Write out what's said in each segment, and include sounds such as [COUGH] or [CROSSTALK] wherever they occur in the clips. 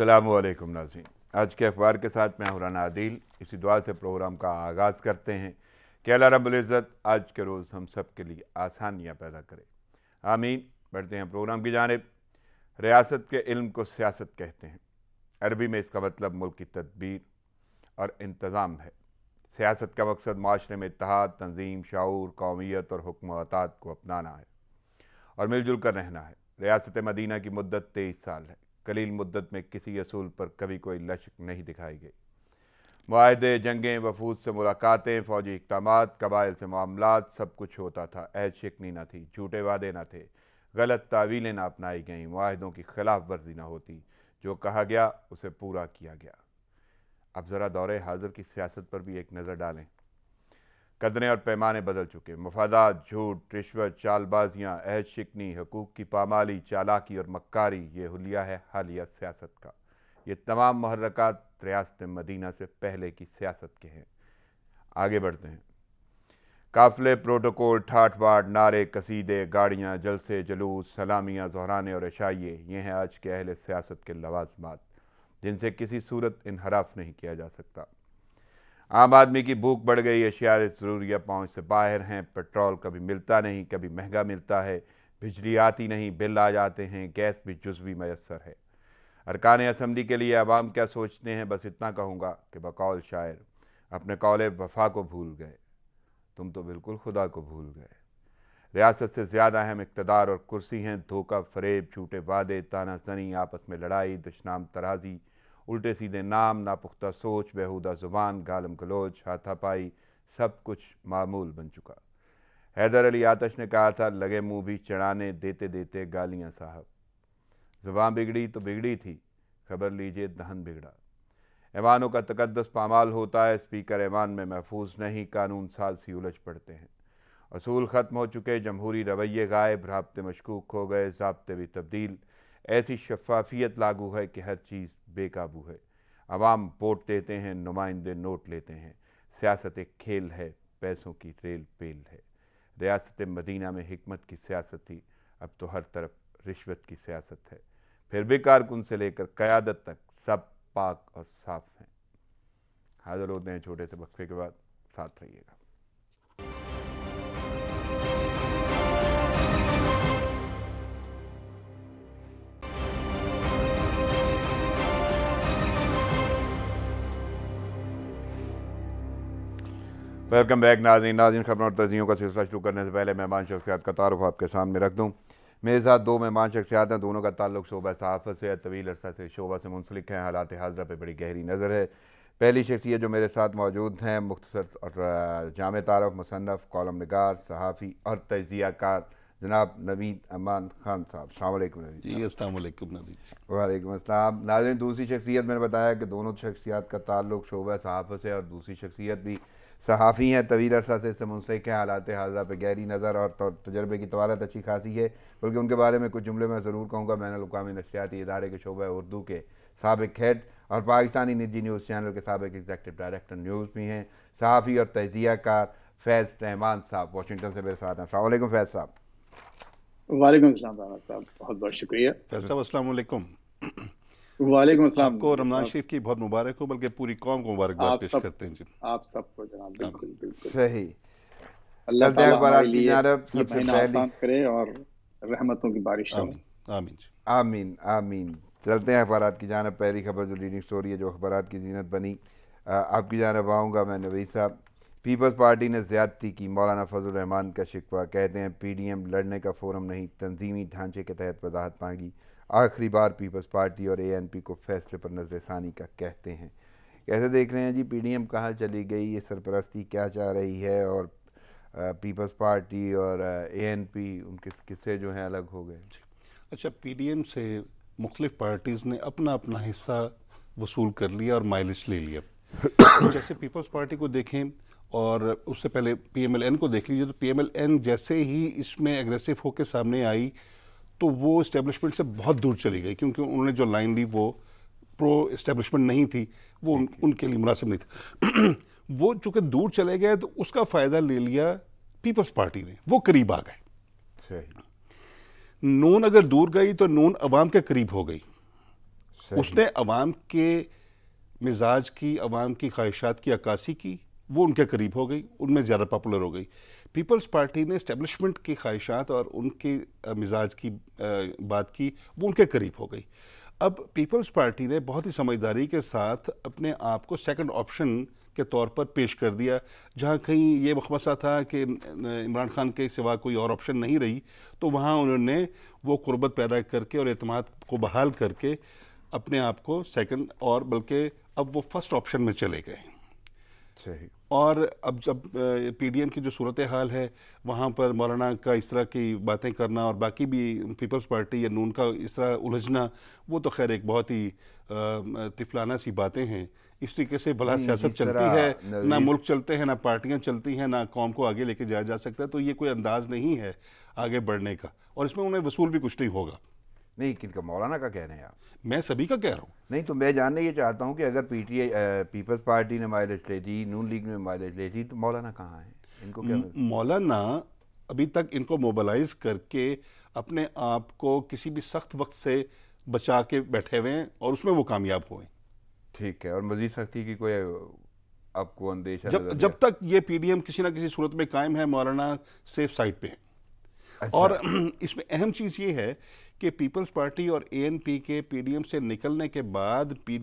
अल्लाम नाजीन आज के अखबार के साथ मैं हुराना आदिल इसी दुआ से प्रोग्राम का आगाज़ करते हैं कि अल्लाह रबुल्ज़त आज के रोज़ हम सब के लिए आसानियाँ पैदा करें आमीन बढ़ते हैं प्रोग्राम की जानब रियासत के इल्म को सियासत कहते हैं अरबी में इसका मतलब मुल्क की तदबीर और इंतज़ाम है सियासत का मकसद माशरे में इतहाद तंजीम शाऊर कौमीत और हुक्म अतात को अपनाना है और मिलजुल कर रहना है रियासत मदीना की मदत तेईस साल है कलील मुद्दत में किसी असूल पर कभी कोई लशक नहीं दिखाई गई माहे जंगें वफूज से मुलाकातें फ़ौजी इकदाम कबाइल से मामला सब कुछ होता था अहद शिकनी ना थी झूठे वादे ना थे गलत तावीलें ना अपनाई गईं माहदों की खिलाफ वर्जी ना होती जो कहा गया उसे पूरा किया गया अब ज़रा दौरे हाजिर की सियासत पर भी एक नज़र डालें कदरें और पैमाने बदल चुके मफादात झूठ रिश्वत चालबाजियाँ अहद शिकनी हकूक़ की पामाली चालाकी और मक्कारी ये हलिया है हालिया सियासत का ये तमाम महरक रियासत मदीना से पहले की सियासत के हैं आगे बढ़ते हैं काफिले प्रोटोकॉल ठाठ बाट नारे कसीदे गाड़ियाँ जलसे जलूस सलामियाँ जहराने और अशाइये ये हैं आज के अहल सियासत के लवाजमात जिनसे किसी सूरत इनहराफ नहीं किया जा सकता आम आदमी की भूख बढ़ गई अशिया ज़रूरिया पहुँच से बाहर हैं पेट्रोल कभी मिलता नहीं कभी महंगा मिलता है बिजली आती नहीं बिल आ जाते हैं गैस भी जज्वी मैसर है अरकान असम्बली के लिए आवाम क्या सोचते हैं बस इतना कहूँगा कि बकौल शायर अपने कौल वफा को भूल गए तुम तो बिल्कुल खुदा को भूल गए रियासत से ज़्यादा अहम इकतदार और कुर्सी हैं धोखा फरेब झूठे वादे ताना सनी आपस में लड़ाई दुशनाम तराजी उल्टे सीधे नाम नापुख्ता सोच बेहूदा ज़ुबान गालम गलोच हाथापाई सब कुछ मामूल बन चुका हैदर अली आतश ने कहा था लगे मुंह भी चढ़ाने देते देते गालियाँ साहब जुबान बिगड़ी तो बिगड़ी थी खबर लीजिए दहन बिगड़ा ऐवानों का तकदस पामाल होता है स्पीकर ऐवान में महफूज नहीं कानून साज ही उलझ पड़ते हैं असूल ख़त्म हो चुके जमहूरी रवैये गायब रबते मशकूक हो गए जबते भी तब्दील ऐसी शफाफियत लागू है कि हर चीज़ बेकाबू है आवाम वोट देते हैं नुमाइंदे नोट लेते हैं सियासत एक खेल है पैसों की रेल पेल है रियासत मदीना में हमत की सियासत थी अब तो हर तरफ रिश्वत की सियासत है फिर भी कारकुन से लेकर क़्यादत तक सब पाक और साफ हैं हाजिर होते हैं छोटे से वक्फे के बाद साथ रहिएगा वेलकम बैक नाजीन नाजीन खबरों और तजियों का सिलसिला शुरू करने से पहले मेहमान शख्सियात का तारफ आपके सामने रख दूँ मेरे साथ दो मेहमान शख्सियात हैं दोनों का ताल्लुक शोबा सहाफत से है तवील अरसा से शोबा से मुंसलिक हैं हालात हाजरा पर बड़ी गहरी नज़र है पहली शख्सियत जो मेरे साथ मौजूद हैं मुख्तर और जाम तारफ मुसनफ़ कॉलम नगार सहाफ़ी और तजिया कार जनाब नवीद अमान खान साहब सलामकुम नवीद वालेकुम असलम नाजन दूसरी शख्सियत मैंने बताया कि दोनों शख्सियात का ताल्लुक शोबा सहाफत से और दूसरी शख्सियत भी सहाफ़ी हैं तवील अरसा से इससे मुनसलिक हैं हालात हाजरा पर गहरी नज़र और तजर्बे की तवालत अच्छी खासी है बल्कि उनके बारे में कुछ जुमले मैं ज़रूर कहूँगा बैन अवी नशियाती इदारे के शोबे उर्दू के सबक हेड और पाकिस्तानी निजी न्यूज़ चैनल के सबक एग्जेक्टिव डायरेक्टर न्यूज़ भी हैं सहाफ़ी और तजिया कार फैज़ रहमान साहब वाशिंगटन से मेरे साथ हैं फैज़ साहब वाईक साहब बहुत बहुत शुक्रिया फैज़ साहब असलकुम वालेकुम आपको रमजान शरीफ की बहुत मुबारक हो बल्कि पूरी कौम को मुबारकबाद पेश करते हैं जी आप सबको जनाब बिल्कुल बिल्कुल सही अल्लाह ताला करे और रहमतों की बारिश आमीन आमीन आमीन चलते हैं अखबार की जानब पहली खबर जो लीडिंग स्टोरी है जो अखबार की जीनत बनी आपकी जानब आऊँगा मैं नवीद साहब पीपल्स पार्टी ने ज्यादती की मौलाना फजल रहमान का शिकवा कहते हैं पी डी एम लड़ने का फोरम नहीं तंजीमी ढांचे के तहत वजाहत मांगी आखिरी बार पीपल्स पार्टी और एन पी को फैसले पर नजरसानी का कहते हैं कैसे देख रहे हैं जी पी डी एम कहाँ चली गई ये सरपरस्ती क्या चाह रही है और पीपल्स पार्टी और एन पी उनके किस्से जो हैं अलग हो गए अच्छा पी डी एम से मुख्तलिफ पार्टीज़ ने अपना अपना हिस्सा वसूल कर लिया और माइलेज ले लिया [COUGHS] जैसे पीपल्स पार्टी को देखें और उससे पहले पीएमएलएन को देख लीजिए तो पीएमएलएन जैसे ही इसमें एग्रेसिव होकर सामने आई तो वो इस्टेब्लिशमेंट से बहुत दूर चली गई क्योंकि उन्होंने जो लाइन ली वो प्रो इस्टेब्लिशमेंट नहीं थी वो उन, उनके लिए मुनासिब नहीं था [CLEARS THROAT] वो चूँकि दूर चले गए तो उसका फ़ायदा ले लिया पीपल्स पार्टी ने वो करीब आ गए नून अगर दूर गई तो नून अवाम के करीब हो गई उसने अवाम के मिजाज की अवाम की ख्वाहिशात की अक्सी की वो उनके करीब हो गई उनमें ज़्यादा पॉपुलर हो गई पीपल्स पार्टी ने इस्टेबलिशमेंट की ख्वाहिशात और उनके मिजाज की बात की वो उनके करीब हो गई अब पीपल्स पार्टी ने बहुत ही समझदारी के साथ अपने आप को सेकंड ऑप्शन के तौर पर पेश कर दिया जहाँ कहीं ये मखमसा था कि इमरान खान के सिवा कोई और ऑप्शन नहीं रही तो वहाँ उन्होंने वो कुर्बत पैदा करके और अतमाद को बहाल करके अपने आप को सेकंड और बल्कि अब वो फर्स्ट ऑप्शन में चले गए सही और अब जब पीडीएम की जो सूरत हाल है वहाँ पर मौलाना का इस तरह की बातें करना और बाकी भी पीपल्स पार्टी या नून का इस तरह उलझना वो तो खैर एक बहुत ही तिफलाना सी बातें हैं इस तरीके से भला सियासत चलती है ना मुल्क चलते हैं ना पार्टियां चलती हैं ना कौम को आगे लेके जाया जा सकता है तो ये कोई अंदाज नहीं है आगे बढ़ने का और इसमें उन्हें वसूल भी कुछ नहीं होगा नहीं किनका मौलाना का कहना है आप मैं सभी का कह रहा हूँ नहीं तो मैं जानना ये चाहता हूँ कि अगर P T I People's party ने माइलेज ले दी नून लीग ने माइलेज ले दी तो मौलाना कहाँ है इनको क्या मतलब? मौलाना अभी तक इनको मोबालाइज करके अपने आप को किसी भी सख्त वक्त से बचा के बैठे हुए हैं और उसमें वो कामयाब हुए ठीक है और मजीद सख्ती की कोई आपको अंदेशा जब जब तक ये एम किसी ना किसी सूरत में कायम है मौलाना सेफ साइड पे है अच्छा। और [CLEARS THROAT] इसमें अहम चीज़ ये है कि पीपल्स पार्टी और ए के पी से निकलने के बाद पी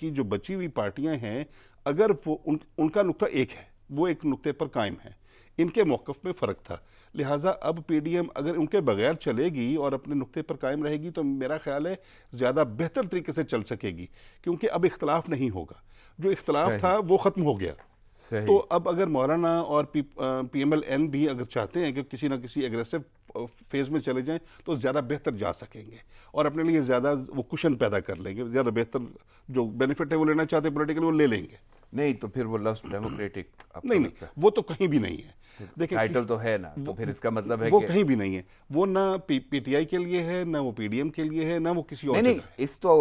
की जो बची हुई पार्टियां हैं अगर वो उन, उनका नुकता एक है वो एक नुक्ते पर कायम है इनके मौक़ में फ़र्क था लिहाजा अब एम अगर उनके बगैर चलेगी और अपने नुक्ते पर कायम रहेगी तो मेरा ख्याल है ज़्यादा बेहतर तरीके से चल सकेगी क्योंकि अब इख्तलाफ नहीं होगा जो इख्तलाफ था वो ख़त्म हो गया तो अब अगर मौलाना और P, P M L N भी अगर चाहते हैं कि किसी ना किसी एग्रेसिव फेज में चले जाएं तो ज़्यादा बेहतर जा सकेंगे और अपने लिए ज़्यादा वो कुशन पैदा कर लेंगे ज़्यादा बेहतर जो बेनिफिट है वो लेना चाहते हैं पोलिटिकली वो ले लेंगे नहीं तो फिर वो लफ्स डेमोक्रेटिक नहीं नहीं वो तो कहीं भी नहीं है देखिए टाइटल तो है ना तो फिर इसका मतलब है वो कि... कहीं भी नहीं है वो ना पी, पीटीआई के लिए है ना वो पीडीएम के लिए है ना वो किसी और नहीं, नहीं इस तो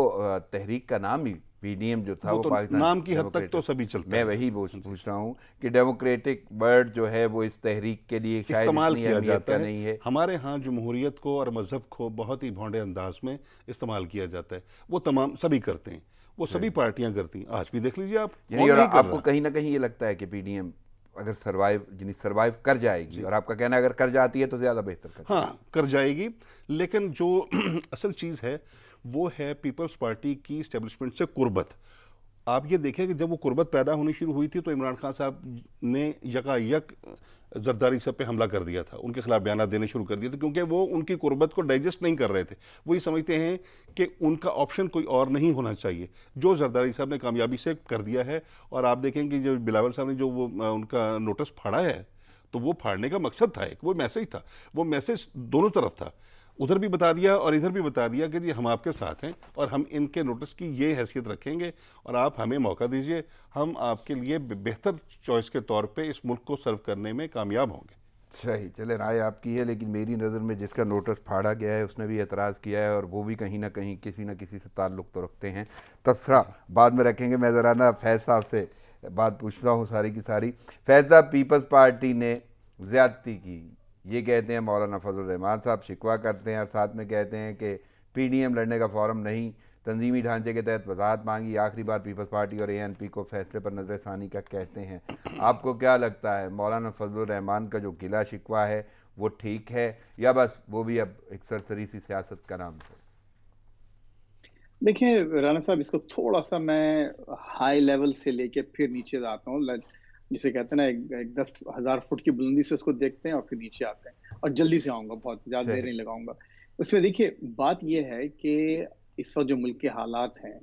तहरीक का नाम ही पीडीएम जो था वो, वो तो पाकिस्तान नाम की हद तक तो सभी चलते मैं वही हाँ पूछ रहा हूँ कि डेमोक्रेटिक वर्ड जो है वो इस तहरीक के लिए इस्तेमाल किया जाता है नहीं है हमारे यहाँ जमहूरियत को और मज़हब को बहुत ही भोंडे अंदाज में इस्तेमाल किया जाता है वो तमाम सभी करते हैं वो सभी पार्टियां करती आज भी देख लीजिए आप यानी और आपको कहीं ना कहीं ये लगता है कि पीडीएम अगर सरवाइव यानी सरवाइव कर जाएगी और आपका कहना है अगर कर जाती है तो ज़्यादा बेहतर हाँ कर जाएगी लेकिन जो [CLEARS THROAT] असल चीज़ है वो है पीपल्स पार्टी की स्टेब्लिशमेंट से कुर्बत आप ये देखें कि जब वो कुर्बत पैदा होनी शुरू हुई थी तो इमरान खान साहब ने यकायक जरदारी साहब पे हमला कर दिया था उनके खिलाफ बयान देने शुरू कर दिए थे क्योंकि वो उनकी कुर्बत को डाइजेस्ट नहीं कर रहे थे वो ये समझते हैं कि उनका ऑप्शन कोई और नहीं होना चाहिए जो जरदारी साहब ने कामयाबी से कर दिया है और आप देखें कि जो बिलावल साहब ने जो वो उनका नोटिस फाड़ा है तो वो फाड़ने का मकसद था एक वो मैसेज था वो मैसेज दोनों तरफ था उधर भी बता दिया और इधर भी बता दिया कि जी हम आपके साथ हैं और हम इनके नोटिस की ये हैसियत रखेंगे और आप हमें मौका दीजिए हम आपके लिए बेहतर चॉइस के तौर पे इस मुल्क को सर्व करने में कामयाब होंगे सही चले राय आपकी है लेकिन मेरी नज़र में जिसका नोटिस फाड़ा गया है उसने भी एतराज़ किया है और वो भी कहीं ना कहीं किसी ना किसी से ताल्लुक़ तो रखते हैं तबसरा बाद में रखेंगे मैं ज़रा ना फैज़ साहब से बात पूछता हूँ सारी की सारी फैज़ साहब पीपल्स पार्टी ने ज़्यादती की ये कहते हैं मौलाना रहमान साहब शिकवा करते हैं और साथ में कहते हैं कि पी डी एम लड़ने का फॉरम नहीं तंजीमी ढांचे के तहत वजाहत मांगी आखिरी बार पीपल्स पार्टी और ए एन पी को फैसले पर नजर षानी का कहते हैं आपको क्या लगता है मौलाना फजलरहमान का जो किला शिकवा है वो ठीक है या बस वो भी अब एक सरसरी सी सियासत का नाम है देखिए राना साहब इसको थोड़ा सा मैं हाई लेवल से लेके फिर नीचे जाता हूँ जिसे कहते हैं ना एक, एक दस हजार फुट की बुलंदी से उसको देखते हैं और फिर नीचे आते हैं और जल्दी से आऊँगा बहुत ज़्यादा देर नहीं लगाऊंगा उसमें देखिए बात यह है कि इस वक्त जो मुल्क के हालात हैं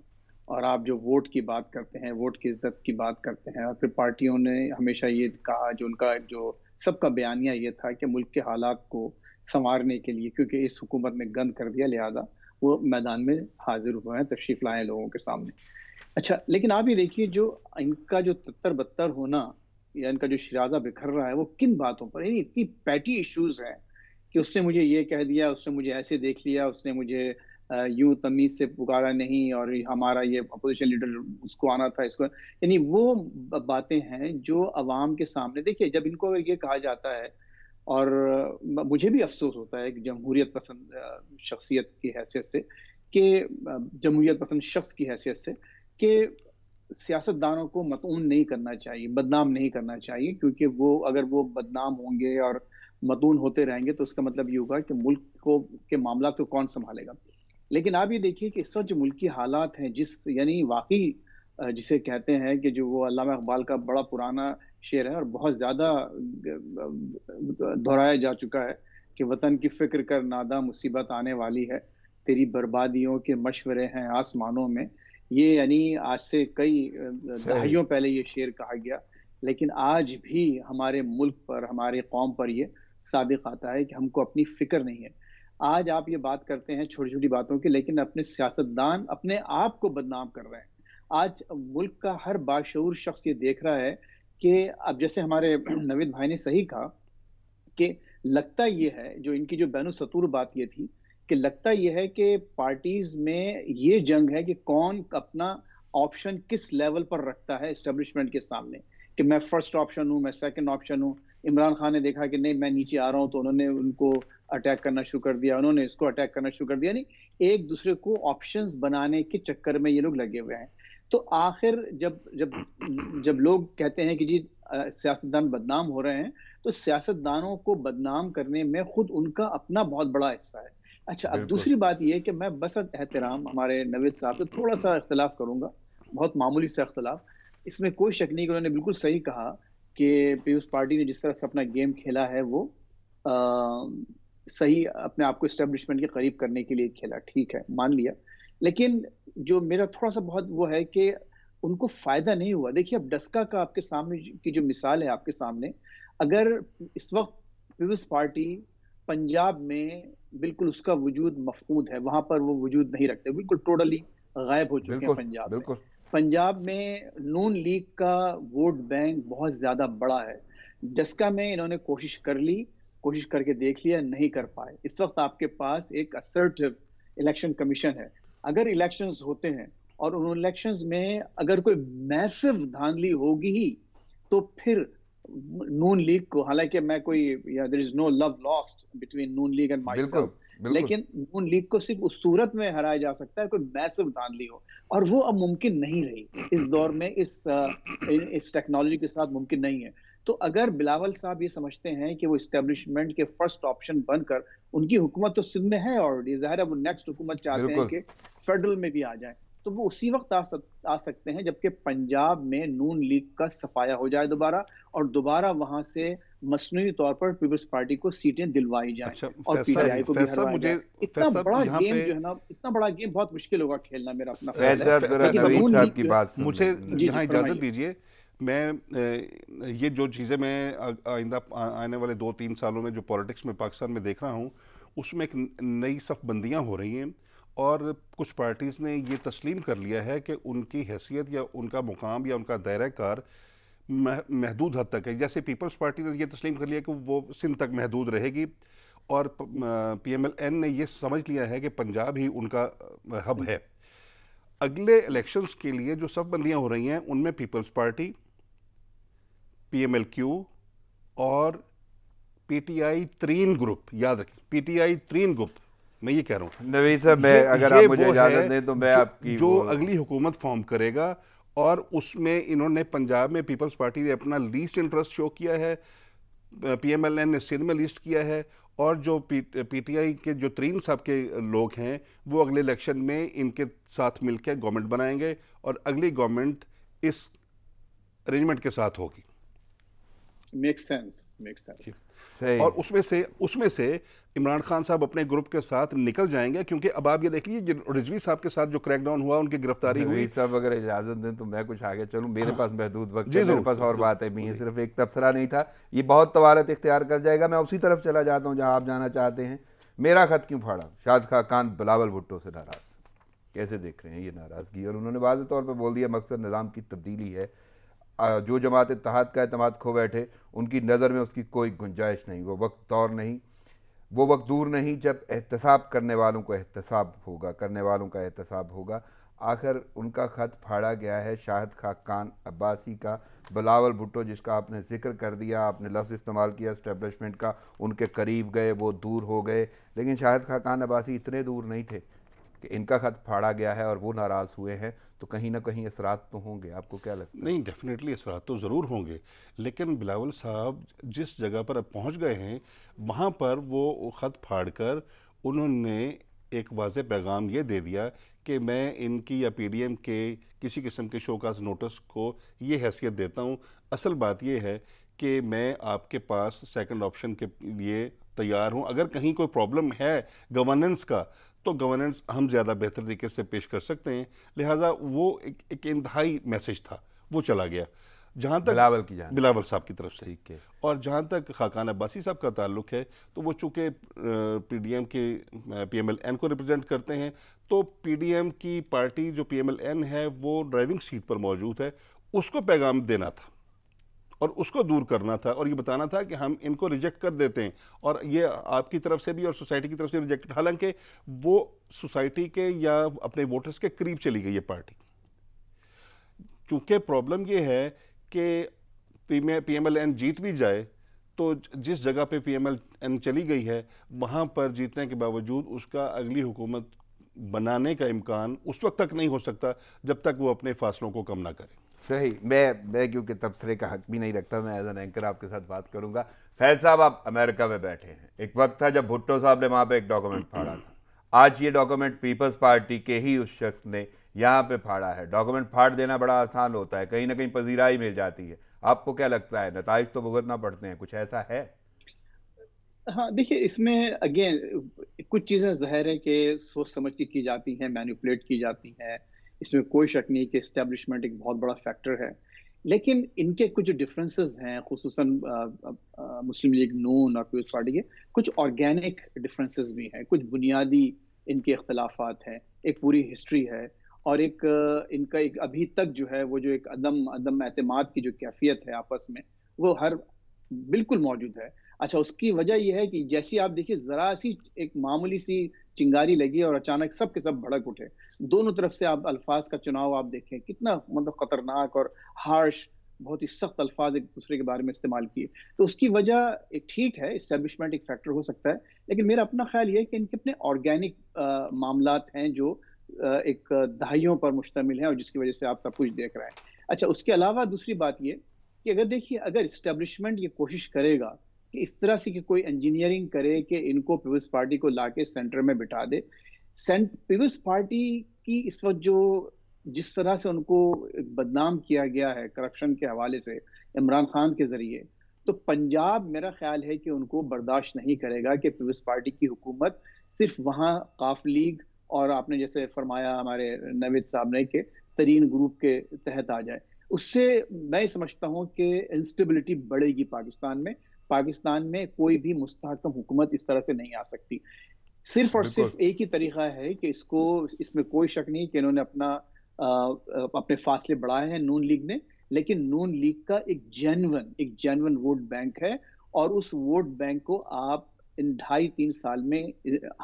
और आप जो वोट की बात करते हैं वोट की इज्जत की बात करते हैं और फिर पार्टियों ने हमेशा ये कहा जो उनका जो सबका बयानिया ये था कि मुल्क के हालात को संवारने के लिए क्योंकि इस हुकूमत ने गंद कर दिया लिहाजा वो मैदान में हाजिर हुए हैं तशरीफ लाए लोगों के सामने अच्छा लेकिन आप ये देखिए जो इनका जो तत्तर बत्तर होना या इनका जो शराजा बिखर रहा है वो किन बातों पर यानी इतनी पैटी इश्यूज हैं कि उसने मुझे ये कह दिया उसने मुझे ऐसे देख लिया उसने मुझे यूं तमीज से पुकारा नहीं और हमारा ये अपोजिशन लीडर उसको आना था इसको यानी वो बातें हैं जो अवाम के सामने देखिए जब इनको अगर ये कहा जाता है और मुझे भी अफसोस होता है कि जमहूरियत पसंद शख्सियत की हैसियत से कि जमहूरियत पसंद शख्स की हैसियत से कि सियासतदानों को मतून नहीं करना चाहिए बदनाम नहीं करना चाहिए क्योंकि वो अगर वो बदनाम होंगे और मतून होते रहेंगे तो उसका मतलब ये होगा कि मुल्क को के मामला तो कौन संभालेगा लेकिन आप ये देखिए कि इस वक्त जो मुल्की हालात हैं जिस यानी वाकई जिसे कहते हैं कि जो वो अलामा इकबाल का बड़ा पुराना शेर है और बहुत ज़्यादा दोहराया जा चुका है कि वतन की फिक्र कर नादा मुसीबत आने वाली है तेरी बर्बादियों के मशवरे हैं आसमानों में ये यानी आज से कई दहाइयों पहले ये शेर कहा गया लेकिन आज भी हमारे मुल्क पर हमारे कौम पर ये साबिक आता है कि हमको अपनी फिक्र नहीं है आज आप ये बात करते हैं छोटी छोटी बातों की लेकिन अपने सियासतदान अपने आप को बदनाम कर रहे हैं आज मुल्क का हर बाशूर शख्स ये देख रहा है कि अब जैसे हमारे [CLEARS THROAT] नवीद भाई ने सही कहा कि लगता ये है जो इनकी जो बैन सतूर बात ये थी कि लगता यह है कि पार्टीज में ये जंग है कि कौन अपना ऑप्शन किस लेवल पर रखता है इस्टेब्लिशमेंट के सामने कि मैं फर्स्ट ऑप्शन हूँ मैं सेकंड ऑप्शन हूँ इमरान खान ने देखा कि नहीं मैं नीचे आ रहा हूँ तो उन्होंने उनको अटैक करना शुरू कर दिया उन्होंने इसको अटैक करना शुरू कर दिया यानी एक दूसरे को ऑप्शन बनाने के चक्कर में ये लोग लगे हुए हैं तो आखिर जब जब जब लोग कहते हैं कि जी सियासतदान बदनाम हो रहे हैं तो सियासतदानों को बदनाम करने में खुद उनका अपना बहुत बड़ा हिस्सा है अच्छा अब दूसरी बात यह कि मैं बसत एहतराम हमारे नवेद साहब से थोड़ा सा अख्तिलाफ़ करूंगा बहुत मामूली सा अख्तिलाफ़ इसमें कोई शक नहीं कि उन्होंने बिल्कुल सही कहा कि पीयूष पार्टी ने जिस तरह से अपना गेम खेला है वो आ, सही अपने आप को इस्टेब्लिशमेंट के करीब करने के लिए खेला ठीक है मान लिया लेकिन जो मेरा थोड़ा सा बहुत वो है कि उनको फायदा नहीं हुआ देखिए अब डस्का का आपके सामने की जो मिसाल है आपके सामने अगर इस वक्त पीपल्स पार्टी पंजाब में बिल्कुल उसका वजूद मफकूद है वहां पर वो वजूद नहीं रखते बिल्कुल टोटली गायब हो चुके हैं पंजाब बिल्कुल पंजाब में नून लीग का वोट बैंक बहुत ज्यादा बड़ा है जिसका में इन्होंने कोशिश कर ली कोशिश करके देख लिया नहीं कर पाए इस वक्त आपके पास एक असर्टिव इलेक्शन कमीशन है अगर इलेक्शंस होते हैं और उन इलेक्शंस में अगर कोई मैसिव धांधली होगी ही तो फिर नून लीग को हालांकि मैं कोई there is no love lost between Noon league and myself लेकिन नून लीग को सिर्फ उस सूरत में हराया जा सकता है कोई मैसिव धांधली हो और वो अब मुमकिन नहीं रही इस दौर में इस uh, इस टेक्नोलॉजी के साथ मुमकिन नहीं है तो अगर बिलावल साहब ये समझते हैं कि वो इस्टेब्लिशमेंट के फर्स्ट ऑप्शन बनकर उनकी हुकूमत तो सिंध में है ऑलरेडी जाहिर है वो नेक्स्ट हुकूमत चाहते हैं कि फेडरल में भी आ जाए तो वो उसी वक्त आ, सक, आ सकते हैं जबकि पंजाब में नून लीग का सफाया हो जाए दोबारा और दोबारा वहां से मसनू तौर पर पीपल्स पार्टी को सीटें दिलवाई जाए अच्छा, और आई को भी मुझे इतना बड़ा गेम जो है ना इतना बड़ा गेम बहुत मुश्किल होगा खेलना मेरा अपना की बात मुझे इजाजत दीजिए मैं ये जो चीज़ें मैं आइंदा आने वाले दो तीन सालों में जो पॉलिटिक्स में पाकिस्तान में देख रहा हूँ उसमें एक नई सफबंदियाँ हो रही हैं और कुछ पार्टीज़ ने ये तस्लीम कर लिया है कि उनकी हैसियत या उनका मुकाम या उनका दायरा कार महदूद हद तक है जैसे पीपल्स पार्टी ने यह तस्लीम कर लिया कि वो सिंध तक महदूद रहेगी और पीएमएलएन ने यह समझ लिया है कि पंजाब ही उनका हब है अगले इलेक्शंस के लिए जो सब बंदियाँ हो रही हैं उनमें पीपल्स पार्टी पीएमएलक्यू और पीटीआई त्रीन ग्रुप याद रखें पीटीआई त्रीन ग्रुप मैं ये कह रहा हूँ नवीद साहब मैं अगर आप मुझे इजाज़त दें तो मैं आपकी जो अगली हुकूमत फॉर्म करेगा और उसमें इन्होंने पंजाब में पीपल्स पार्टी ने अपना लीस्ट इंटरेस्ट शो किया है पीएमएलएन ने सिंध में लिस्ट किया है और जो पी आई के जो तरीन साहब के लोग हैं वो अगले इलेक्शन में इनके साथ मिलकर गवर्नमेंट बनाएंगे और अगली गवर्नमेंट इस अरेंजमेंट के साथ होगी मेक्स सेंस मेक्स सेंस और उसमें से उसमें से इमरान खान साहब अपने ग्रुप के साथ निकल जाएंगे क्योंकि अब आप ये देख लीजिए रिजवी साहब के साथ जो क्रैकडाउन हुआ उनकी गिरफ्तारी हुई साहब अगर इजाजत दें तो मैं कुछ आगे चलूं मेरे हाँ। पास महदूद वक्त है मेरे पास और बात है ये सिर्फ एक तबसरा नहीं था ये बहुत तवारत इख्तियार कर जाएगा मैं उसी तरफ चला जाता हूँ जहाँ आप जाना चाहते हैं मेरा खत क्यों फाड़ा शाद खा खान बिलावल भुट्टो से नाराज़ कैसे देख रहे हैं ये नाराज़गी और उन्होंने वाज तौर पर बोल दिया मकसद निज़ाम की तब्दीली है जो जमात इतिहाद का अतमाद खो बैठे उनकी नज़र में उसकी कोई गुंजाइश नहीं वो वक्त दौर नहीं वो वक्त दूर नहीं जब एहतसाब करने वालों को एहतसाब होगा करने वालों का एहतसाब होगा आखिर उनका ख़त फाड़ा गया है शाहद खाकान अब्बासी का बलावल भुट्टो जिसका आपने जिक्र कर दिया आपने लफ्ज़ इस्तेमाल किया इस्टेबलिशमेंट का उनके करीब गए वो दूर हो गए लेकिन शाहद खाकान अब्बासी इतने दूर नहीं थे कि इनका खत फाड़ा गया है और वो नाराज़ हुए हैं तो कहीं ना कहीं असरात तो होंगे आपको क्या लगता है नहीं डेफिनेटली असरात तो ज़रूर होंगे लेकिन बिलावल साहब जिस जगह पर अब पहुँच गए हैं वहाँ पर वो ख़त फाड़ कर उन्होंने एक वाज पैगाम ये दे दिया कि मैं इनकी या एम के किसी किस्म के शोकाज नोटिस को ये हैसियत देता हूँ असल बात यह है कि मैं आपके पास सेकंड ऑप्शन के लिए तैयार हूँ अगर कहीं कोई प्रॉब्लम है गवर्नेंस का तो गवर्नेंस हम ज़्यादा बेहतर तरीके से पेश कर सकते हैं लिहाजा वो एक, एक इंतहाई मैसेज था वो चला गया जहाँ तक बिलावल की जान बिलावल साहब की तरफ से ठीक है और जहाँ तक खाकान अब्बासी साहब का ताल्लुक है तो वो चूँकि पीडीएम के पीएमएलएन को रिप्रेजेंट करते हैं तो पीडीएम की पार्टी जो पीएमएलएन है वो ड्राइविंग सीट पर मौजूद है उसको पैगाम देना था और उसको दूर करना था और ये बताना था कि हम इनको रिजेक्ट कर देते हैं और ये आपकी तरफ से भी और सोसाइटी की तरफ से रिजेक्ट हालांकि वो सोसाइटी के या अपने वोटर्स के करीब चली गई ये पार्टी चूँकि प्रॉब्लम ये है कि पी एम एल एन जीत भी जाए तो जिस जगह पे पी एम एल एन चली गई है वहाँ पर जीतने के बावजूद उसका अगली हुकूमत बनाने का इम्कान उस वक्त तक नहीं हो सकता जब तक वो अपने फासलों को कम ना करें सही मैं मैं क्योंकि तबसरे का हक भी नहीं रखता मैं एज एन एंकर आपके साथ बात करूंगा फैज साहब आप अमेरिका में बैठे हैं एक वक्त था जब भुट्टो साहब ने वहाँ पे एक डॉक्यूमेंट फाड़ा था आज ये डॉक्यूमेंट पीपल्स पार्टी के ही उस शख्स ने यहाँ पे फाड़ा है डॉक्यूमेंट फाड़ देना बड़ा आसान होता है कहीं ना कहीं पजीराई मिल जाती है आपको क्या लगता है नतज तो भुगतना पड़ते हैं कुछ ऐसा है हाँ देखिए इसमें अगेन कुछ चीज़ें जहर है कि सोच समझ के की जाती हैं मैनिपुलेट की जाती हैं इसमें कोई शक नहीं कि इस्टेब्लिशमेंट एक बहुत बड़ा फैक्टर है लेकिन इनके कुछ डिफरेंसेस हैं खूस मुस्लिम लीग नून और पीपल्स पार्टी के कुछ ऑर्गेनिक डिफरेंसेस भी हैं कुछ बुनियादी इनके अख्तलाफात हैं एक पूरी हिस्ट्री है और एक इनका एक अभी तक जो है वो जो एक अदम अदम अतमाद की जो कैफियत है आपस में वो हर बिल्कुल मौजूद है अच्छा उसकी वजह यह है कि जैसी आप देखिए जरा सी एक मामूली सी चिंगारी लगी और अचानक सब के सब भड़क उठे दोनों तरफ से आप अल्फाज का चुनाव आप देखें कितना मतलब खतरनाक और हार्श बहुत ही सख्त अल्फाज एक दूसरे के बारे में इस्तेमाल किए तो उसकी वजह ठीक है इस्टेब्लिशमेंट एक फैक्टर हो सकता है लेकिन मेरा अपना ख्याल ये है कि इनके अपने ऑर्गेनिक मामला हैं जो आ, एक दहाइयों पर मुश्तमिल है और जिसकी वजह से आप सब कुछ देख रहे हैं अच्छा उसके अलावा दूसरी बात ये कि अगर देखिए अगर इस्टेब्लिशमेंट ये कोशिश करेगा कि इस तरह से कि कोई इंजीनियरिंग करे कि इनको पीपल्स पार्टी को लाके सेंटर में बिठा दे पीपल्स पार्टी की इस वक्त जो जिस तरह से उनको बदनाम किया गया है करप्शन के हवाले से इमरान खान के जरिए तो पंजाब मेरा ख्याल है कि उनको बर्दाश्त नहीं करेगा कि पीपल्स पार्टी की हुकूमत सिर्फ वहाँ काफ लीग और आपने जैसे फरमाया हमारे नवेद साहब ने के तरीन ग्रुप के तहत आ जाए उससे मैं समझता हूँ कि इंस्टेबिलिटी बढ़ेगी पाकिस्तान में पाकिस्तान में कोई भी मुस्तकम हुकूमत इस तरह से नहीं आ सकती सिर्फ और सिर्फ एक ही तरीका है कि इसको इसमें कोई शक नहीं कि इन्होंने अपना आ, अपने फासले बढ़ाए हैं नून लीग ने लेकिन नून लीग का एक जेनवन एक जेनवन वोट बैंक है और उस वोट बैंक को आप इन ढाई तीन साल में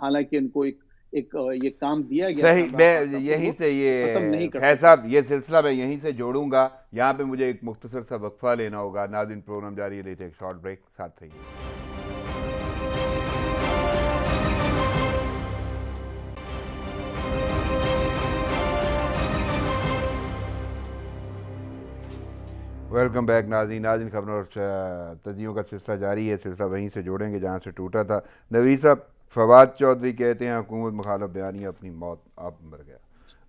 हालांकि उनको एक एक ये काम दिया गया सही मैं तो यहीं से ये खैर साहब ये सिलसिला मैं यहीं से जोड़ूंगा यहाँ पे मुझे एक मुख्तसर सा वक्फा लेना होगा नाजिन प्रोग्राम जारी लेते एक शॉर्ट ब्रेक साथ रहिए वेलकम बैक नाजी नाजिन खबरों और तजियों का सिलसिला जारी है सिलसिला वहीं से जोड़ेंगे जहां से टूटा था नवीद साहब फवाद चौधरी कहते हैं हुकूमत मुखालफ बयानी अपनी मौत आप मर गया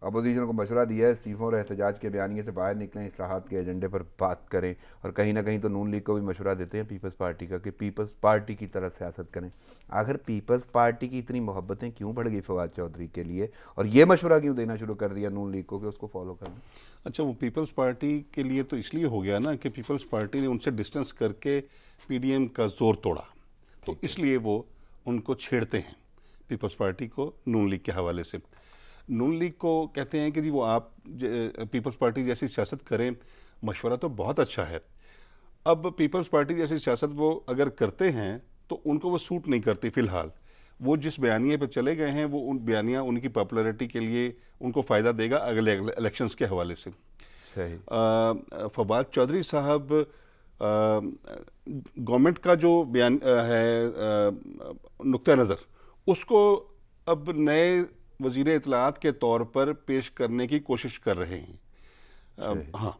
अपोजिशन को मशवरा दिया है इस्तीफ़ों और एहतजाज के बयानी से बाहर निकलें असलाहत के एजेंडे पर बात करें और कहीं ना कहीं तो नून लीग को भी मशवरा देते हैं पीपल्स पार्टी का कि पीपल्स पार्टी की तरह सियासत करें आखिर पीपल्स पार्टी की इतनी मोहब्बतें क्यों बढ़ गई फवाद चौधरी के लिए और ये मशवरा क्यों देना शुरू कर दिया नून लीग को कि उसको फॉलो करें अच्छा वो पीपल्स पार्टी के लिए तो इसलिए हो गया ना कि पीपल्स पार्टी ने उनसे डिस्टेंस करके पी का जोर तोड़ा तो इसलिए वो उनको छेड़ते हैं पीपल्स पार्टी को नून लीग के हवाले से नून लीग को कहते हैं कि जी वो आप पीपल्स पार्टी जैसी सियासत करें मशवरा तो बहुत अच्छा है अब पीपल्स पार्टी जैसी सियासत वो अगर करते हैं तो उनको वो सूट नहीं करती फ़िलहाल वो जिस बयानिए पर चले गए हैं वो उन बयानियाँ उनकी पॉपुलरिटी के लिए उनको फ़ायदा देगा अगले इलेक्शंस के हवाले से सही फवाद चौधरी साहब गवर्नमेंट का जो बयान है नुक़ नज़र उसको अब नए वजीर इतलात के तौर पर पेश करने की कोशिश कर रहे हैं आ, हाँ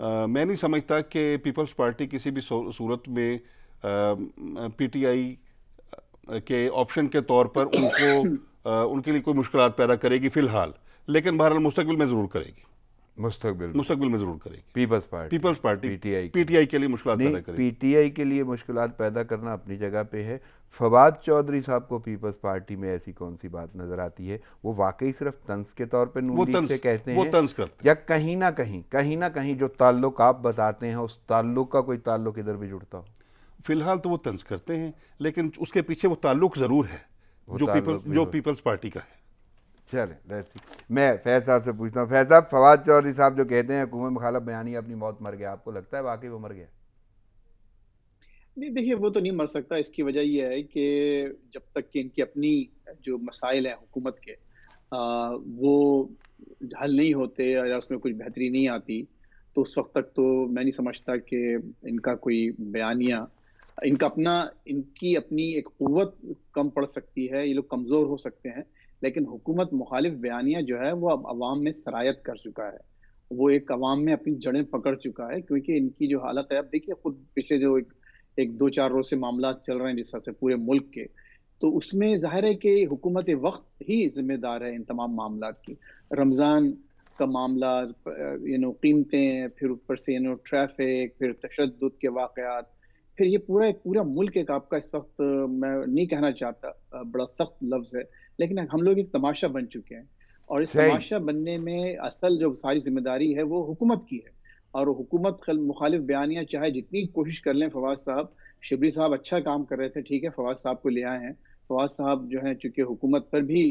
आ, मैं नहीं समझता कि पीपल्स पार्टी किसी भी सूरत में पीटीआई के ऑप्शन के तौर पर उनको आ, उनके लिए कोई मुश्किल पैदा करेगी फ़िलहाल लेकिन बहरहाल मुस्तबिल में ज़रूर करेगी मुस्तबिल मुस्तबिल में जरूर करेगी People's party People's party PTI PTI के लिए मुश्किल पैदा पीटीआई के लिए मुश्किल पैदा करना अपनी जगह पे है फवाद चौधरी साहब को पीपल्स पार्टी में ऐसी कौन सी बात नजर आती है वो वाकई सिर्फ तंस के तौर पे वो से कहते हैं वो तंस करते या कहीं ना कहीं कहीं ना कहीं जो ताल्लुक आप बताते हैं उस ताल्लुक का कोई ताल्लुक इधर भी जुड़ता हो फिलहाल तो वो तंस करते हैं लेकिन उसके पीछे वो ताल्लुक ज़रूर है जो पीपल्स जो पीपल्स पार्टी का है चले मैं फैज साहब से पूछता हूँ फैज साहब फवाद चौधरी साहब जो कहते हैं हुकूमत मुखालफ बयानी अपनी मौत मर गया आपको लगता है वाकई वो मर गया नहीं देखिए वो तो नहीं मर सकता इसकी वजह यह है कि जब तक कि इनकी अपनी जो मसाइल हैं हुकूमत के आ, वो हल नहीं होते या उसमें कुछ बेहतरी नहीं आती तो उस वक्त तक तो मैं नहीं समझता कि इनका कोई बयानिया इनका अपना इनकी अपनी एक क़वत कम पड़ सकती है ये लोग कमज़ोर हो सकते हैं लेकिन हुकूमत मुखालिफ बयानियाँ जो है वो अब आवाम में सरायत कर चुका है वो एक आवाम में अपनी जड़ें पकड़ चुका है क्योंकि इनकी जो हालत है अब देखिए खुद पिछले जो एक, एक दो चार रोज से मामला चल रहे हैं जिस तरह से पूरे मुल्क के तो उसमें जाहिर है कि हुकूमत वक्त ही जिम्मेदार है इन तमाम मामला की रमज़ान का मामला यू नो कीमतें फिर ऊपर से यू नो ट्रैफिक फिर तशद के वाक़ात फिर ये पूरा एक पूरा मुल्क एक आपका इस वक्त मैं नहीं कहना चाहता बड़ा सख्त लफ्ज़ है लेकिन हम लोग एक तमाशा बन चुके हैं और इस तमाशा बनने में असल जो सारी जिम्मेदारी है वो हुकूमत की है और हुकूमत मुखालिफ बयानियाँ चाहे जितनी कोशिश कर लें फवाद साहब शिबरी साहब अच्छा काम कर रहे थे ठीक है फवाद साहब को ले आए हैं फवाद साहब जो है चूंकि हुकूमत पर भी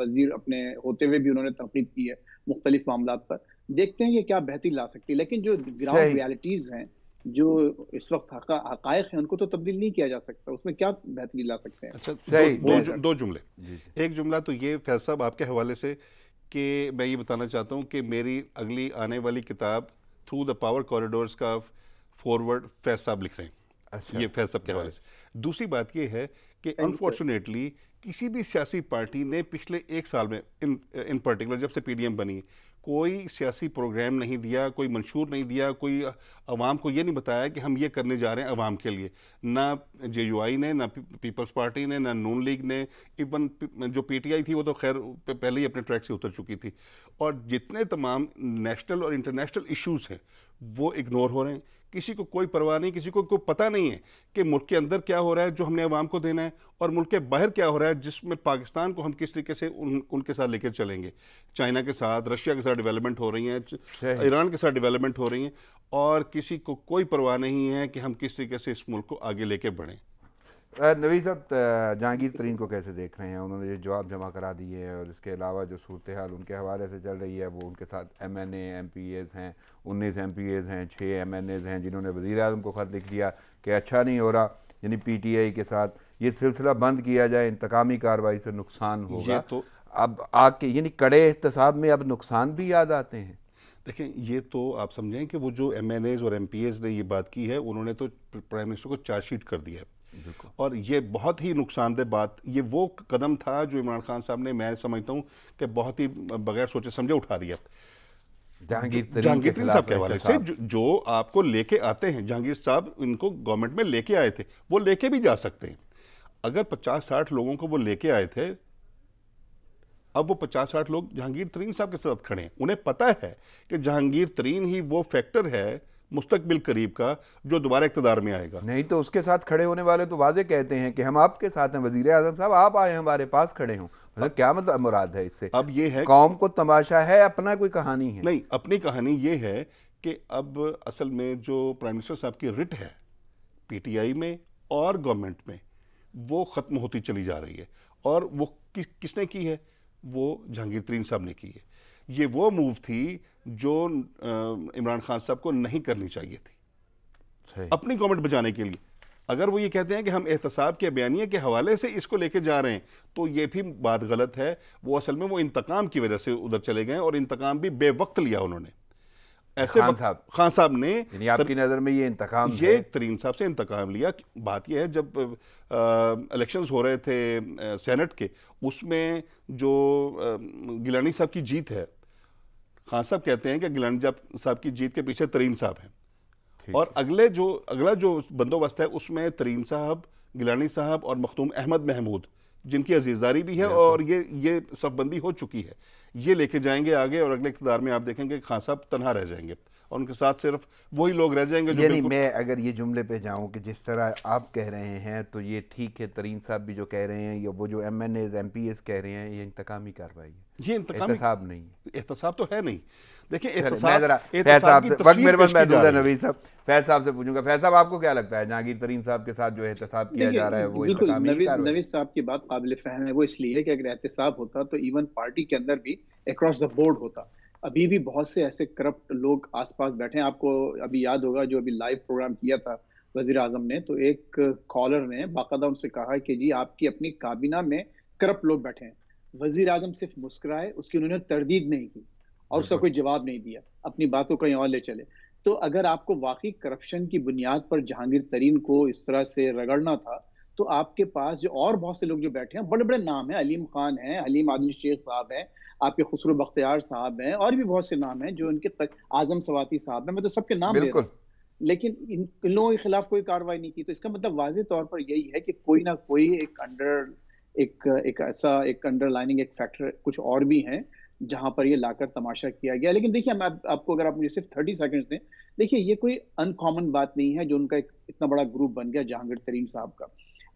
वजीर अपने होते हुए भी उन्होंने तनकीद की है मुख्तलिफ मामला पर देखते हैं ये क्या बेहतरी ला सकती है लेकिन जो ग्राउंड रियालिटीज़ हैं जो इस वक्त हकायक है उनको तो तब्दील नहीं किया जा सकता उसमें क्या बेहतरी ला सकते हैं अच्छा सही दो, दो, दो जुमले एक जुमला तो ये फैज साहब आपके हवाले से कि मैं ये बताना चाहता हूँ कि मेरी अगली आने वाली किताब थ्रू द पावर कॉरिडोर्स का फॉरवर्ड फैज साहब लिख रहे हैं अच्छा, ये फैज साहब के हवाले से दूसरी बात ये है कि अनफॉर्चुनेटली किसी भी सियासी पार्टी ने पिछले एक साल में इन इन पर्टिकुलर जब से पीडीएम बनी कोई सियासी प्रोग्राम नहीं दिया कोई मंशूर नहीं दिया कोई अवाम को ये नहीं बताया कि हम ये करने जा रहे हैं अवाम के लिए ना जे यू आई ने ना पीपल्स पार्टी ने ना नून लीग ने इवन जो पी टी आई थी वो तो खैर पहले ही अपने ट्रैक से उतर चुकी थी और जितने तमाम नेशनल और इंटरनेशनल इशूज़ हैं वो इग्नोर हो रहे हैं किसी को कोई परवाह नहीं किसी को कोई पता नहीं है कि मुल्क के अंदर क्या हो रहा है जो हमने अवाम को देना है और मुल्क के बाहर क्या हो रहा है जिसमें पाकिस्तान को हम किस तरीके से उन उनके साथ लेकर चलेंगे चाइना के साथ रशिया के साथ डेवलपमेंट हो रही हैं ईरान के साथ डेवलपमेंट हो रही हैं और किसी को कोई परवाह नहीं है कि हम किस तरीके से इस मुल्क को आगे लेके बढ़ें नवीद साहब जहांगीर तरीन को कैसे देख रहे हैं उन्होंने जो जवाब जमा करा दिए हैं और इसके अलावा जो सूरत हाल उनके हवाले से चल रही है वो उनके साथ M N M P As हैं उन्नीस एम पी एज़ हैं छः एम एन एज़ हैं जिन्होंने वज़ी अजम को ख़त लिख दिया कि अच्छा नहीं हो रहा यानी पी टी आई के साथ ये सिलसिला बंद किया जाए इंतकामी कार्रवाई से नुकसान होगा तो अब आके यानी कड़े एहतसाब में अब नुकसान भी याद आते हैं देखें ये तो आप समझें कि वो जो एम एन एज़ और एम पी एज़ ने ये बात की है उन्होंने तो प्राइम मिनिस्टर को चार्जशीट कर दिया है और ये बहुत ही नुकसानदेह बात ये वो कदम था जो इमरान खान साहब ने मैं समझता हूँ कि बहुत ही बगैर सोचे समझे उठा दिया जहांगीर जहांगीर तरीन साहब के हवाले से जो, जो आपको लेके आते हैं जहांगीर साहब इनको गवर्नमेंट में लेके आए थे वो लेके भी जा सकते हैं अगर पचास साठ लोगों को वो लेके आए थे अब वो पचास साठ लोग जहांगीर तरीन साहब के साथ खड़े हैं उन्हें पता है कि जहांगीर तरीन ही वो फैक्टर है मुस्तबिल करीब का जो दोबारा इकतदार में आएगा नहीं तो उसके साथ खड़े होने वाले तो वाजे कहते हैं कि हम आपके साथ हैं वजीर अजम साहब आप आए हमारे पास खड़े हों मतलब क्या मतलब मुराद है इससे अब ये है कौम को तमाशा है अपना कोई कहानी है नहीं अपनी कहानी ये है कि अब असल में जो प्राइम मिनिस्टर साहब की रिट है पीटीआई में और गवर्नमेंट में वो ख़त्म होती चली जा रही है और वो कि, किसने की है वो जहांगीर तरीन साहब ने की है ये वो मूव थी जो इमरान खान साहब को नहीं करनी चाहिए थी अपनी गवर्नमेंट बचाने के लिए अगर वो ये कहते हैं कि हम एहतसाब के बयानिए के हवाले से इसको लेके जा रहे हैं तो ये भी बात गलत है वो असल में वो इंतकाम की वजह से उधर चले गए और इंतकाम भी बेवक्त लिया उन्होंने ऐसे खान साहब खान साहब ने आपकी नज़र में ये इंतकाम ये तरीन साहब से इंतकाम लिया बात यह है जब इलेक्शंस हो रहे थे सेनेट के उसमें जो गिलानी साहब की जीत है खान हाँ, साहब कहते हैं कि गिलंजा साहब की जीत के पीछे तरीन साहब हैं और अगले जो अगला जो बंदोबस्त है उसमें तरीन साहब गिलानी साहब और मखदूम अहमद महमूद जिनकी अजीज़दारी भी है और ये ये सफबंदी हो चुकी है ये लेके जाएंगे आगे और अगले इकतदार में आप देखेंगे खान साहब तनहा रह जाएंगे और उनके साथ सिर्फ वही लोग रह जाएंगे जो यानी मैं अगर ये जुमले पे जाऊं कि जिस तरह आप कह रहे हैं तो ये ठीक है तरीन साहब भी जो कह रहे हैं या वो जो M N As M P S कह रहे हैं ये इंतकामी कार्रवाई है ये इंतकामी इंतकाम नहीं एहतसाब तो है नहीं देखिए फैज साहब से पूछूंगा फैज साहब आपको क्या लगता है जहांगीर तरीन साहब के साथ जो एहतसाब किया जा रहा है वो नवीद साहब की बात काबिल फहम है वो इसलिए है कि अगर एहतसाब होता तो इवन पार्टी के अंदर भी अक्रॉस द बोर्ड होता अभी भी बहुत से ऐसे करप्ट लोग आसपास बैठे हैं आपको अभी याद होगा जो अभी लाइव प्रोग्राम किया था वजीर आजम ने तो एक कॉलर ने बाकायदा उनसे कहा कि जी आपकी अपनी काबिना में करप्ट लोग बैठे हैं वजीर आजम सिर्फ मुस्कुराए उसकी उन्होंने तरदीद नहीं की और उसका कोई जवाब नहीं दिया अपनी बातों कहीं और ले चले तो अगर आपको वाकई करप्शन की बुनियाद पर जहांगीर तरीन को इस तरह से रगड़ना था तो आपके पास जो और बहुत से लोग जो बैठे हैं बड़े बड़े नाम हैं अलीम खान हैं हलीम आदमी शेख साहब हैं आपके खुसरो बख्तियार साहब हैं और भी बहुत से नाम हैं जो इनके तक आजम सवाती साहब हैं मैं तो सबके नाम दे रहा लेकिन इन लोगों के खिलाफ कोई कार्रवाई नहीं की तो इसका मतलब वाजे तौर पर यही है कि कोई ना कोई एक अंडर एक एक ऐसा एक अंडरलाइनिंग एक फैक्टर कुछ और भी हैं जहां पर ये लाकर तमाशा किया गया लेकिन देखिए मैं आप, आपको अगर आप मुझे सिर्फ थर्टी सेकेंड्स दें देखिए ये कोई अनकॉमन बात नहीं है जो उनका एक इतना बड़ा ग्रुप बन गया जहांगीर तरीन साहब का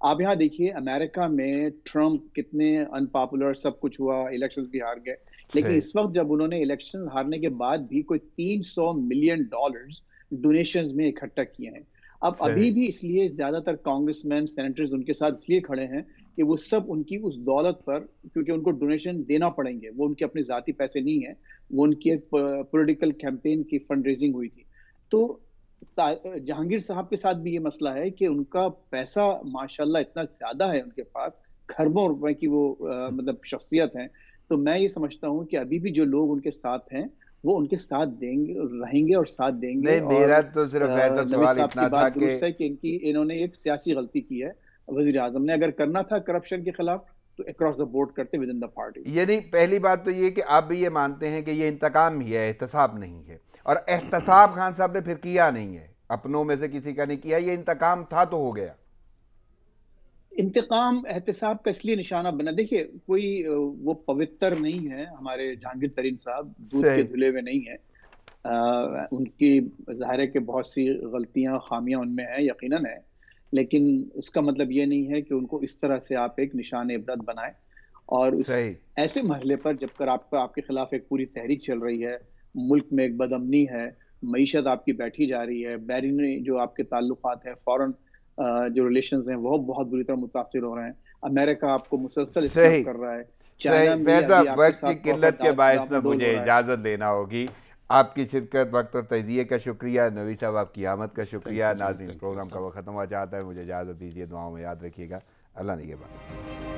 आप यहाँ देखिए अमेरिका में ट्रम्प कितने अनपॉपुलर सब कुछ हुआ इलेक्शन भी हार गए लेकिन इस वक्त जब उन्होंने इलेक्शन हारने के बाद भी कोई 300 मिलियन डॉलर्स डोनेशंस में इकट्ठा किए हैं अब अभी भी इसलिए ज्यादातर कांग्रेसमैन सेनेटर्स उनके साथ इसलिए खड़े हैं कि वो सब उनकी उस दौलत पर क्योंकि उनको डोनेशन देना पड़ेंगे वो उनके अपने जाती पैसे नहीं है वो उनकी एक पोलिटिकल कैंपेन की फंड रेजिंग हुई थी तो जहांगीर साहब के साथ भी ये मसला है कि उनका पैसा माशाल्लाह इतना ज्यादा है उनके पास खरबों रुपए की वो आ, मतलब शख्सियत हैं तो मैं ये समझता हूँ कि अभी भी जो लोग उनके साथ हैं वो उनके साथ देंगे रहेंगे और साथ देंगे नहीं, मेरा तो सिर्फ सवाल इतना था कि है कि इनकी इन्होंने एक सियासी गलती की है वजीर आजम ने अगर करना था करप्शन के खिलाफ तो अक्रॉस द बोर्ड करते विद इन द पार्टी यानी पहली बात तो ये कि आप भी ये मानते हैं कि ये इंतकाम ही है एहतसाब नहीं है और एहतसाब खान साहब ने फिर किया नहीं है अपनों में से किसी का नहीं किया ये इंतकाम था तो हो गया इंतकाम एहतसाब का इसलिए निशाना बना देखिए कोई वो पवित्र नहीं है हमारे जहांगीर तरीन साहब दूध के धुले हुए नहीं है आ, उनकी जाहिर है कि बहुत सी गलतियां खामियां उनमें हैं यकीनन है लेकिन उसका मतलब ये नहीं है कि उनको इस तरह से आप एक निशान इबरत बनाए और उस ऐसे मरले पर जब कर आपके खिलाफ एक पूरी तहरीक चल रही है मुल्क में एक बदमनी है मीशत आपकी बैठी जा रही है बैरिन जो आपके ताल्लुक हैं फॉरन जो रिलेशन हैं वह बहुत बुरी तरह मुतासर हो रहे हैं अमेरिका आपको मुसलसल कर रहा है वक्त की किल्लत के बायस में मुझे इजाज़त देना होगी आपकी शिरकत वक्त और तजिए का शुक्रिया नवी साहब आपकी आमद का शुक्रिया नाजरीन प्रोग्राम का वक्त ख़त्म हो जाता है मुझे इजाज़त दीजिए दुआओं में याद रखिएगा अल्लाह ने के बाद